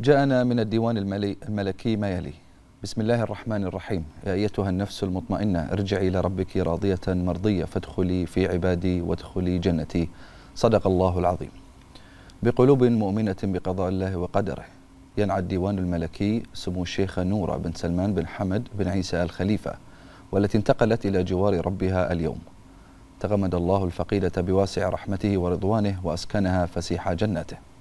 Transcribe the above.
جاءنا من الديوان الملكي ما يلي بسم الله الرحمن الرحيم يا أيتها النفس المطمئنة ارجعي إلى ربك راضية مرضية فادخلي في عبادي وادخلي جنتي صدق الله العظيم بقلوب مؤمنة بقضاء الله وقدره ينعى الديوان الملكي سمو الشيخة نورة بن سلمان بن حمد بن عيسى الخليفة والتي انتقلت إلى جوار ربها اليوم تغمد الله الفقيدة بواسع رحمته ورضوانه وأسكنها فسيح جنته